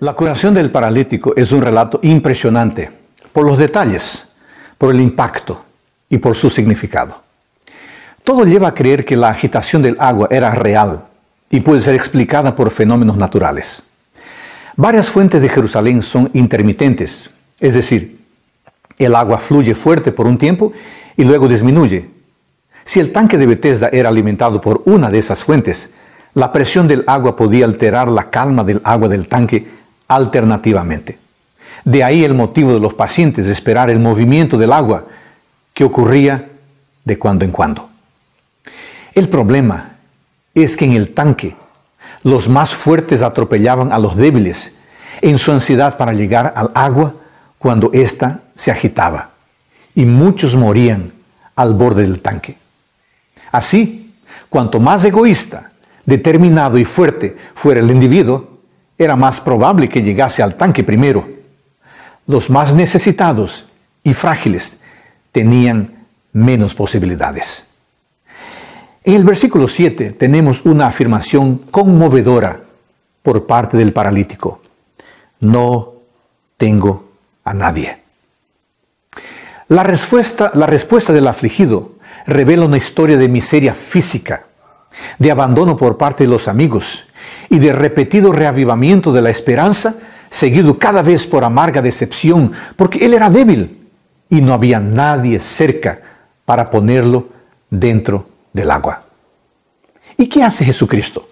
La curación del paralítico es un relato impresionante por los detalles, por el impacto y por su significado. Todo lleva a creer que la agitación del agua era real y puede ser explicada por fenómenos naturales. Varias fuentes de Jerusalén son intermitentes, es decir, el agua fluye fuerte por un tiempo y luego disminuye. Si el tanque de Bethesda era alimentado por una de esas fuentes, la presión del agua podía alterar la calma del agua del tanque alternativamente. De ahí el motivo de los pacientes esperar el movimiento del agua que ocurría de cuando en cuando. El problema es que en el tanque los más fuertes atropellaban a los débiles en su ansiedad para llegar al agua cuando ésta se agitaba y muchos morían al borde del tanque. Así, cuanto más egoísta, determinado y fuerte fuera el individuo, era más probable que llegase al tanque primero. Los más necesitados y frágiles tenían menos posibilidades. En el versículo 7 tenemos una afirmación conmovedora por parte del paralítico. No tengo a nadie. La respuesta, la respuesta del afligido revela una historia de miseria física de abandono por parte de los amigos y de repetido reavivamiento de la esperanza, seguido cada vez por amarga decepción, porque él era débil y no había nadie cerca para ponerlo dentro del agua. ¿Y qué hace Jesucristo?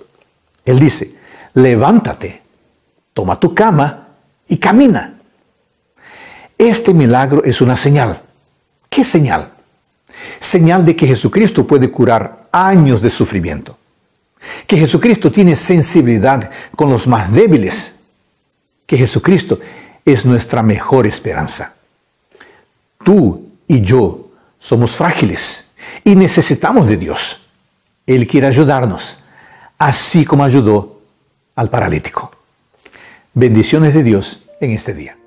Él dice, levántate, toma tu cama y camina. Este milagro es una señal. ¿Qué señal? señal de que Jesucristo puede curar años de sufrimiento, que Jesucristo tiene sensibilidad con los más débiles, que Jesucristo es nuestra mejor esperanza. Tú y yo somos frágiles y necesitamos de Dios. Él quiere ayudarnos, así como ayudó al paralítico. Bendiciones de Dios en este día.